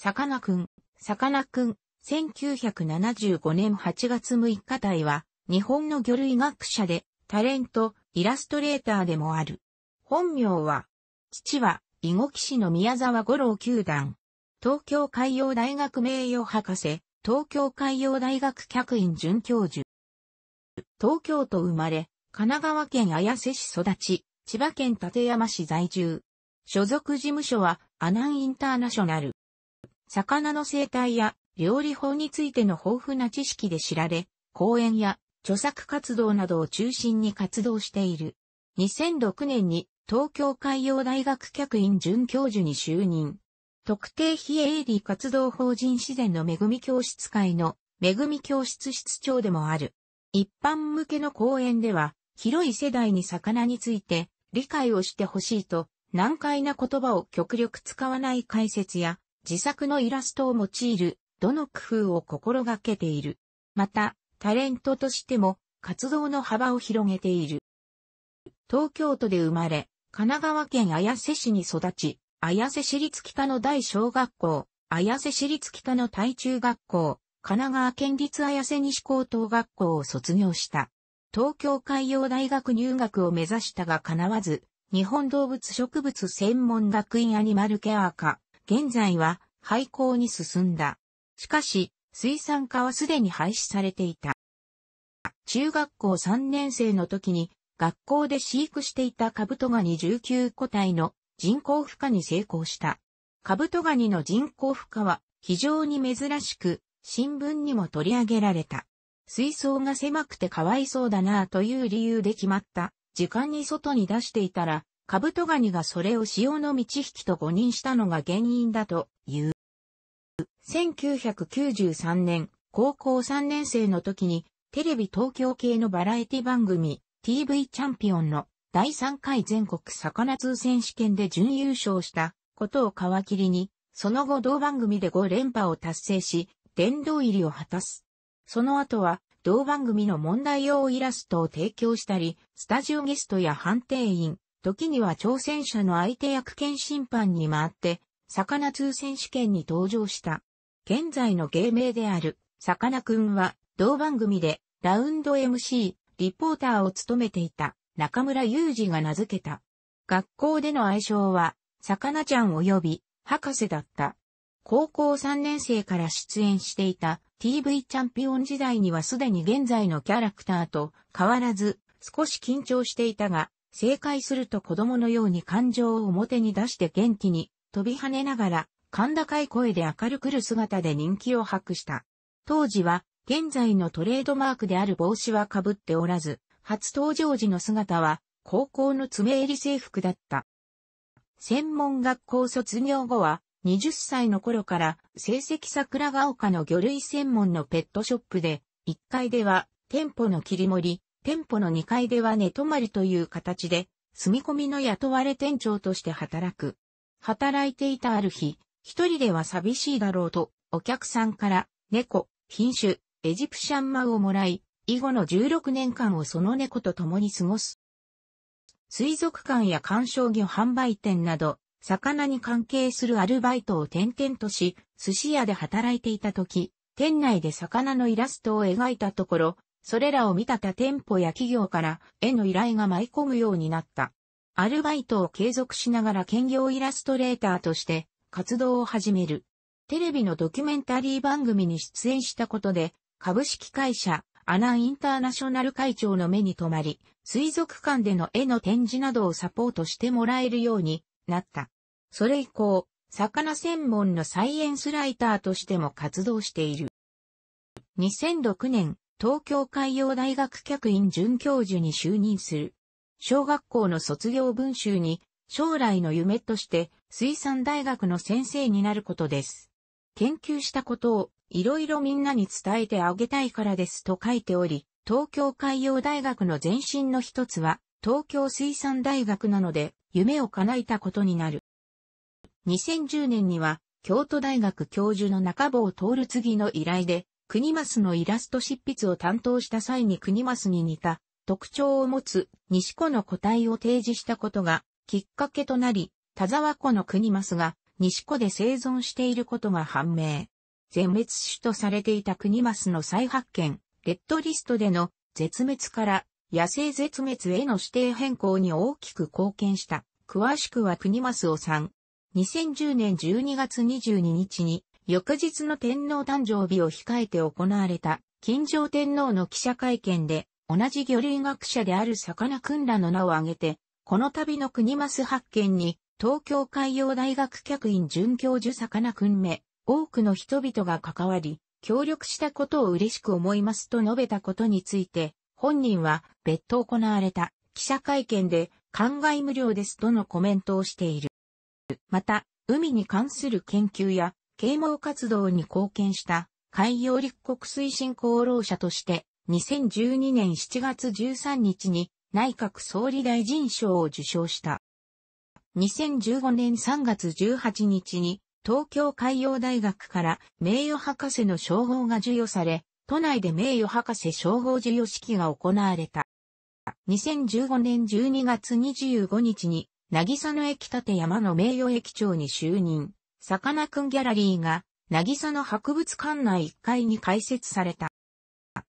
さかなクン、さかなクン、1975年8月6日体は、日本の魚類学者で、タレント、イラストレーターでもある。本名は、父は、囲碁騎士の宮沢五郎九段。東京海洋大学名誉博士、東京海洋大学客員准教授。東京都生まれ、神奈川県綾瀬市育ち、千葉県館山市在住。所属事務所は、アナンインターナショナル。魚の生態や料理法についての豊富な知識で知られ、講演や著作活動などを中心に活動している。2006年に東京海洋大学客員准教授に就任。特定非営利活動法人自然の恵み教室会の恵み教室室長でもある。一般向けの講演では、広い世代に魚について理解をしてほしいと、難解な言葉を極力使わない解説や、自作のイラストを用いる、どの工夫を心がけている。また、タレントとしても活動の幅を広げている。東京都で生まれ、神奈川県綾瀬市に育ち、綾瀬市立北の大小学校、綾瀬市立北の大中学校、神奈川県立綾瀬西高等学校を卒業した。東京海洋大学入学を目指したが叶わず、日本動物植物専門学院アニマルケア科、現在は廃校に進んだ。しかし、水産化はすでに廃止されていた。中学校3年生の時に学校で飼育していたカブトガニ19個体の人工孵化に成功した。カブトガニの人工孵化は非常に珍しく新聞にも取り上げられた。水槽が狭くてかわいそうだなぁという理由で決まった時間に外に出していたらカブトガニがそれを潮の満ち引きと誤認したのが原因だという。1993年、高校3年生の時に、テレビ東京系のバラエティ番組、TV チャンピオンの第3回全国魚通選手権で準優勝したことを皮切りに、その後同番組で5連覇を達成し、殿堂入りを果たす。その後は、同番組の問題用イラストを提供したり、スタジオゲストや判定員、時には挑戦者の相手役兼審判に回って、魚通選手権に登場した。現在の芸名である、魚くんは、同番組で、ラウンド MC、リポーターを務めていた、中村雄二が名付けた。学校での愛称は、魚ちゃん及び、博士だった。高校3年生から出演していた TV チャンピオン時代にはすでに現在のキャラクターと変わらず少し緊張していたが正解すると子供のように感情を表に出して元気に飛び跳ねながら、甲高い声で明るくる姿で人気を博した。当時は、現在のトレードマークである帽子は被っておらず、初登場時の姿は、高校の爪襟制服だった。専門学校卒業後は、20歳の頃から成績桜ヶ丘の魚類専門のペットショップで、1階では店舗の切り盛り、店舗の2階では寝泊まりという形で、住み込みの雇われ店長として働く。働いていたある日、一人では寂しいだろうと、お客さんから猫、品種、エジプシャンマウをもらい、以後の16年間をその猫と共に過ごす。水族館や観賞魚販売店など、魚に関係するアルバイトを転々とし、寿司屋で働いていた時、店内で魚のイラストを描いたところ、それらを見た他店舗や企業から絵の依頼が舞い込むようになった。アルバイトを継続しながら兼業イラストレーターとして活動を始める。テレビのドキュメンタリー番組に出演したことで、株式会社アナインターナショナル会長の目に留まり、水族館での絵の展示などをサポートしてもらえるようになった。それ以降、魚専門のサイエンスライターとしても活動している。2006年、東京海洋大学客員准教授に就任する。小学校の卒業文集に、将来の夢として、水産大学の先生になることです。研究したことを、いろいろみんなに伝えてあげたいからですと書いており、東京海洋大学の前身の一つは、東京水産大学なので、夢を叶えたことになる。2010年には、京都大学教授の中坊る。次の依頼で、国松のイラスト執筆を担当した際に国松に似た特徴を持つ西湖の個体を提示したことがきっかけとなり、田沢湖の国マスが西湖で生存していることが判明。全滅種とされていた国マスの再発見、レッドリストでの絶滅から野生絶滅への指定変更に大きく貢献した。詳しくは国マスをさん。2010年12月22日に翌日の天皇誕生日を控えて行われた、金城天皇の記者会見で、同じ魚類学者である魚くんらの名を挙げて、この度の国マス発見に、東京海洋大学客員准教授魚くんめ、多くの人々が関わり、協力したことを嬉しく思いますと述べたことについて、本人は別途行われた記者会見で、感慨無料ですとのコメントをしている。また、海に関する研究や啓蒙活動に貢献した海洋立国推進功労者として2012年7月13日に内閣総理大臣賞を受賞した。2015年3月18日に東京海洋大学から名誉博士の称号が授与され、都内で名誉博士称号授与式が行われた。2015年12月25日に、渚の駅立山の名誉駅長に就任、さかなクンギャラリーが、渚の博物館内1階に開設された。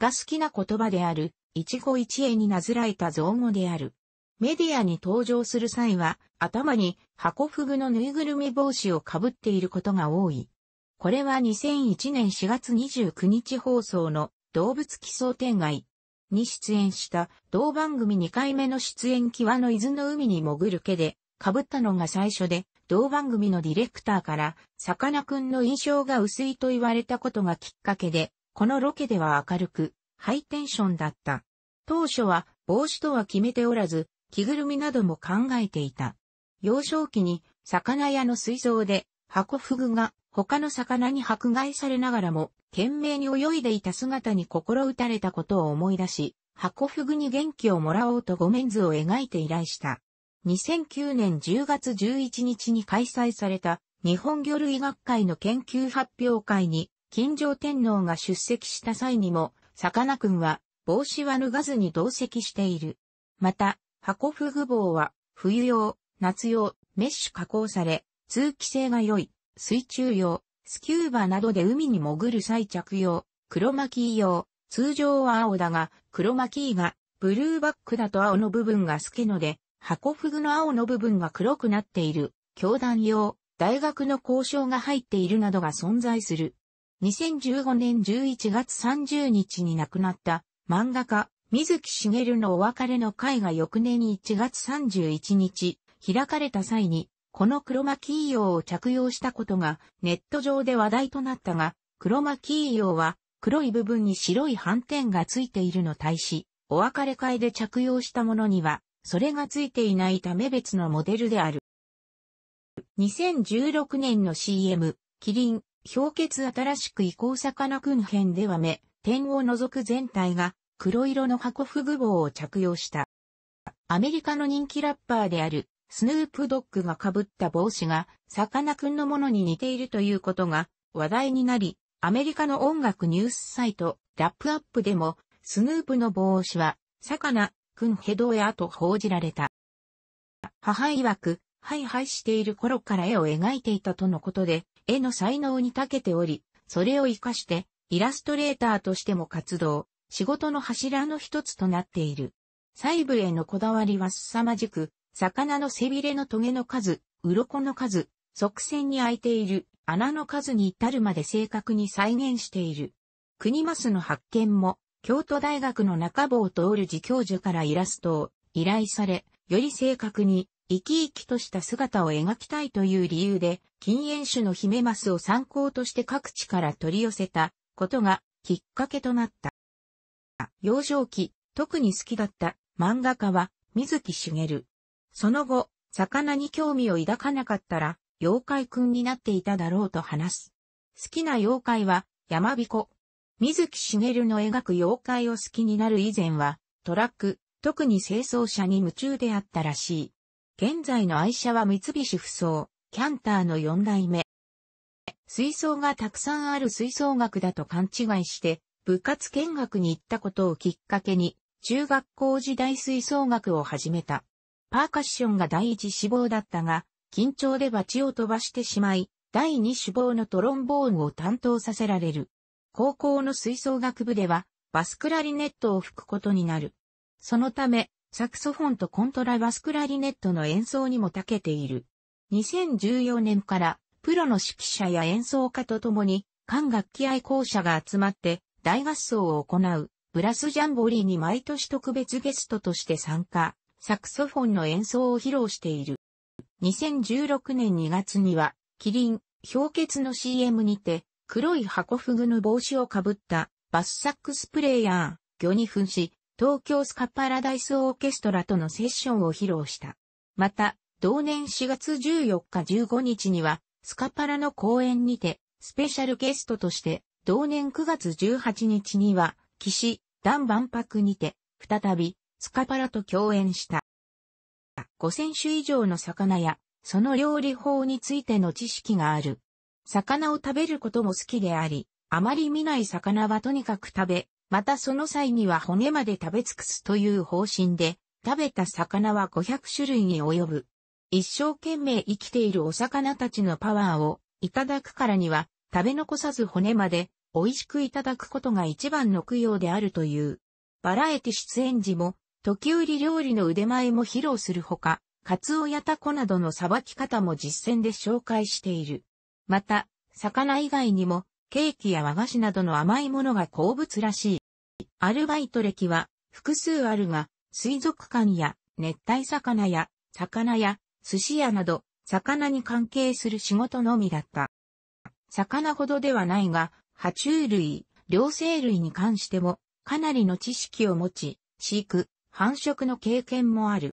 が好きな言葉である、一期一会になずらえた造語である。メディアに登場する際は、頭に箱フグのぬいぐるみ帽子をかぶっていることが多い。これは2001年4月29日放送の動物奇想天外に出演した同番組2回目の出演際の伊豆の海に潜る毛でかぶったのが最初で、同番組のディレクターから、さかなクンの印象が薄いと言われたことがきっかけで、このロケでは明るく、ハイテンションだった。当初は帽子とは決めておらず、着ぐるみなども考えていた。幼少期に魚屋の水槽で箱フグが他の魚に迫害されながらも懸命に泳いでいた姿に心打たれたことを思い出し、箱フグに元気をもらおうとゴメン図を描いて依頼した。2009年10月11日に開催された日本魚類学会の研究発表会に金城天皇が出席した際にも、さかなクンは帽子は脱がずに同席している。また、箱フグ棒は冬用、夏用、メッシュ加工され、通気性が良い、水中用、スキューバなどで海に潜る際着用、黒巻用、通常は青だが、黒巻が、ブルーバックだと青の部分が透けので、箱フグの青の部分が黒くなっている、教団用、大学の交渉が入っているなどが存在する。2015年11月30日に亡くなった漫画家、水木しげるのお別れの会が翌年1月31日、開かれた際に、このクロマキー用を着用したことがネット上で話題となったが、クロマキー用は黒い部分に白い斑点がついているの対し、お別れ会で着用したものには、それがついていないため別のモデルである。2016年の CM、キリン、氷結新しく移行魚くん編では目、点を除く全体が黒色のハコフグ帽を着用した。アメリカの人気ラッパーであるスヌープドッグが被った帽子が魚くんのものに似ているということが話題になり、アメリカの音楽ニュースサイトラップアップでもスヌープの帽子は魚くんヘドウェアと報じられた。母曰く、ハイハイしている頃から絵を描いていたとのことで、絵の才能に長けており、それを活かしてイラストレーターとしても活動、仕事の柱の一つとなっている。細部へのこだわりは凄まじく、魚の背びれのトゲの数、鱗の数、側線に空いている穴の数に至るまで正確に再現している。国マの発見も、京都大学の中坊徹次教授からイラストを依頼され、より正確に生き生きとした姿を描きたいという理由で、禁煙種のヒメマスを参考として各地から取り寄せたことがきっかけとなった。幼少期、特に好きだった漫画家は水木しげる。その後、魚に興味を抱かなかったら、妖怪くんになっていただろうと話す。好きな妖怪は、山彦。水木しげるの描く妖怪を好きになる以前は、トラック、特に清掃車に夢中であったらしい。現在の愛車は三菱不走、キャンターの4代目。水槽がたくさんある水槽学だと勘違いして、部活見学に行ったことをきっかけに、中学校時代水槽学を始めた。パーカッションが第一志望だったが、緊張でバチを飛ばしてしまい、第二志望のトロンボーンを担当させられる。高校の吹奏楽部では、バスクラリネットを吹くことになる。そのため、サクソフォンとコントラバスクラリネットの演奏にも長けている。2014年からプロの指揮者や演奏家と共に管楽器愛好者が集まって大合奏を行うブラスジャンボリーに毎年特別ゲストとして参加、サクソフォンの演奏を披露している。2016年2月にはキリン、氷結の CM にて黒いハコフグの帽子をかぶったバスサックスプレイヤー、魚に噴し、東京スカパラダイスオーケストラとのセッションを披露した。また、同年4月14日15日には、スカパラの公演にて、スペシャルゲストとして、同年9月18日には、岸、ダン万博にて、再び、スカパラと共演した。5000種以上の魚や、その料理法についての知識がある。魚を食べることも好きであり、あまり見ない魚はとにかく食べ、またその際には骨まで食べ尽くすという方針で、食べた魚は500種類に及ぶ。一生懸命生きているお魚たちのパワーをいただくからには、食べ残さず骨まで美味しくいただくことが一番の供養であるという。バラエティ出演時も、時売料理の腕前も披露するほか、カツオやタコなどのさばき方も実践で紹介している。また、魚以外にも、ケーキや和菓子などの甘いものが好物らしい。アルバイト歴は複数あるが、水族館や熱帯魚や魚や寿司屋など、魚に関係する仕事のみだった。魚ほどではないが、爬虫類、両生類に関しても、かなりの知識を持ち、飼育、繁殖の経験もある。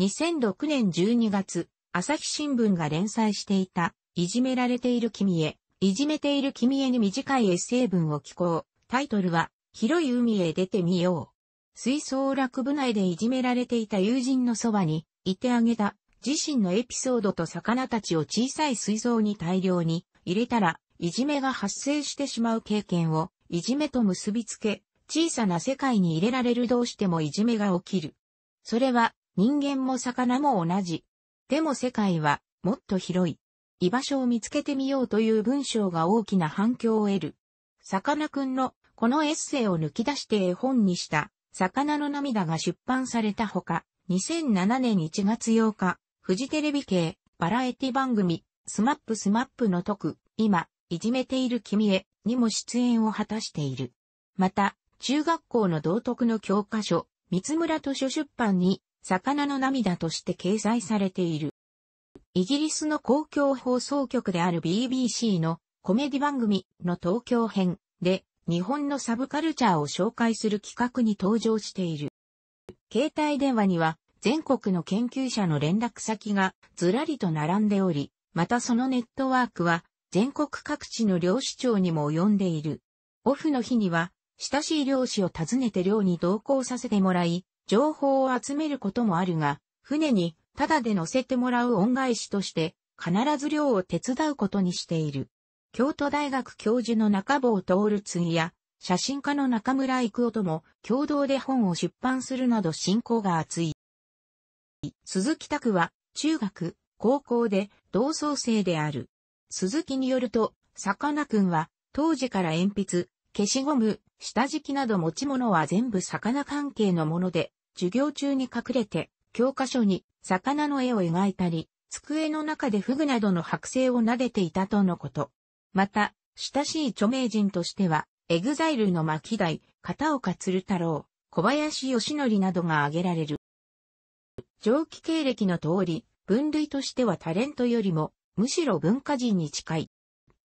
2006年12月、朝日新聞が連載していた、いじめられている君へ、いじめている君へに短いエッセイ文を寄稿。タイトルは、広い海へ出てみよう。水槽落部内でいじめられていた友人のそばに、いてあげた、自身のエピソードと魚たちを小さい水槽に大量に入れたら、いじめが発生してしまう経験を、いじめと結びつけ、小さな世界に入れられるどうしてもいじめが起きる。それは、人間も魚も同じ。でも世界は、もっと広い。居場所を見つけてみようという文章が大きな反響を得る。さかなのこのエッセイを抜き出して絵本にした、魚の涙が出版されたほか、2007年1月8日、フジテレビ系、バラエティ番組、スマップスマップの特、今、いじめている君へ、にも出演を果たしている。また、中学校の道徳の教科書、三村図書出版に、魚の涙として掲載されている。イギリスの公共放送局である BBC のコメディ番組の東京編で日本のサブカルチャーを紹介する企画に登場している。携帯電話には全国の研究者の連絡先がずらりと並んでおり、またそのネットワークは全国各地の漁師長にも及んでいる。オフの日には親しい漁師を訪ねて漁に同行させてもらい、情報を集めることもあるが、船にただで乗せてもらう恩返しとして、必ず寮を手伝うことにしている。京都大学教授の中坊徹次や、写真家の中村育夫とも共同で本を出版するなど信仰が厚い。鈴木拓は中学、高校で同窓生である。鈴木によると、さかなは当時から鉛筆、消しゴム、下敷きなど持ち物は全部魚関係のもので、授業中に隠れて教科書に魚の絵を描いたり、机の中でフグなどの剥製を撫でていたとのこと。また、親しい著名人としては、エグザイルの巻代、片岡鶴太郎、小林義則などが挙げられる。上記経歴の通り、分類としてはタレントよりも、むしろ文化人に近い。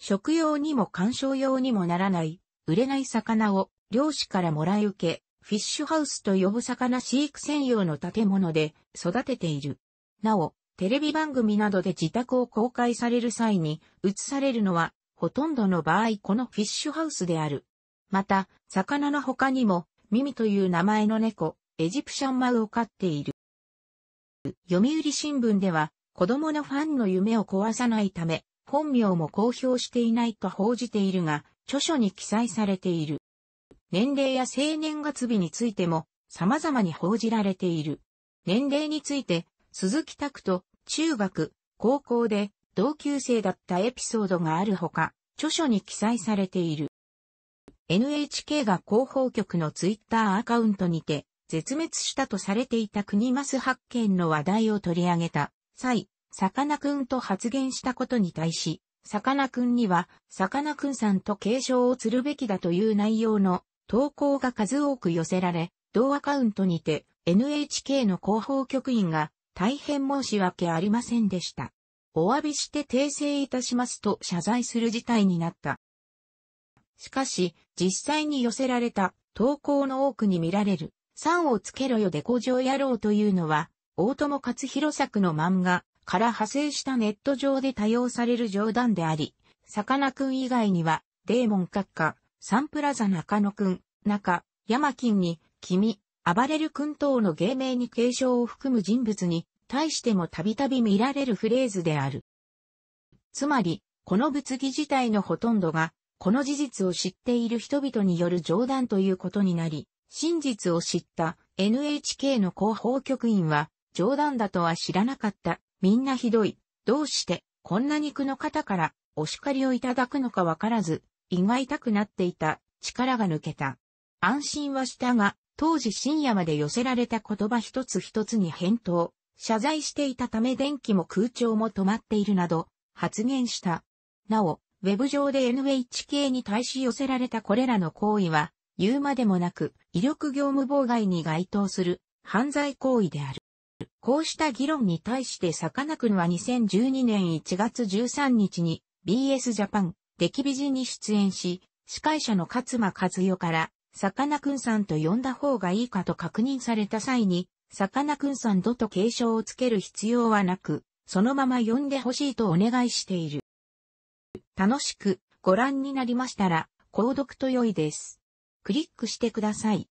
食用にも観賞用にもならない、売れない魚を漁師からもらい受け、フィッシュハウスと呼ぶ魚飼育専用の建物で育てている。なお、テレビ番組などで自宅を公開される際に映されるのは、ほとんどの場合このフィッシュハウスである。また、魚の他にも、ミミという名前の猫、エジプシャンマウを飼っている。読売新聞では、子供のファンの夢を壊さないため、本名も公表していないと報じているが、著書に記載されている。年齢や生年月日についても様々に報じられている。年齢について、鈴木拓と中学、高校で同級生だったエピソードがあるほか、著書に記載されている。NHK が広報局のツイッターアカウントにて、絶滅したとされていた国マス発見の話題を取り上げた際、さかなクンと発言したことに対し、さかなクンには、さかなクンさんと継承をするべきだという内容の投稿が数多く寄せられ、同アカウントにて NHK の広報局員が大変申し訳ありませんでした。お詫びして訂正いたしますと謝罪する事態になった。しかし、実際に寄せられた投稿の多くに見られる、3をつけろよで工場野郎というのは、大友克弘作の漫画から派生したネット上で多用される冗談であり、さかなクン以外には、デーモン閣下、サンプラザ中野くん、中、山金に、君、暴れる君等の芸名に継承を含む人物に、対してもたびたび見られるフレーズである。つまり、この物議自体のほとんどが、この事実を知っている人々による冗談ということになり、真実を知った NHK の広報局員は、冗談だとは知らなかった。みんなひどい。どうして、こんな肉の方からお叱りをいただくのかわからず、胃が痛くなっていた、力が抜けた。安心はしたが、当時深夜まで寄せられた言葉一つ一つに返答、謝罪していたため電気も空調も止まっているなど、発言した。なお、ウェブ上で NHK に対し寄せられたこれらの行為は、言うまでもなく、威力業務妨害に該当する犯罪行為である。こうした議論に対してさかなクンは2012年1月13日に BS ジャパン歴美人に出演し、司会者の勝間和代から、さかなクンさんと呼んだ方がいいかと確認された際に、さかなクンさんどと継承をつける必要はなく、そのまま呼んでほしいとお願いしている。楽しくご覧になりましたら、購読と良いです。クリックしてください。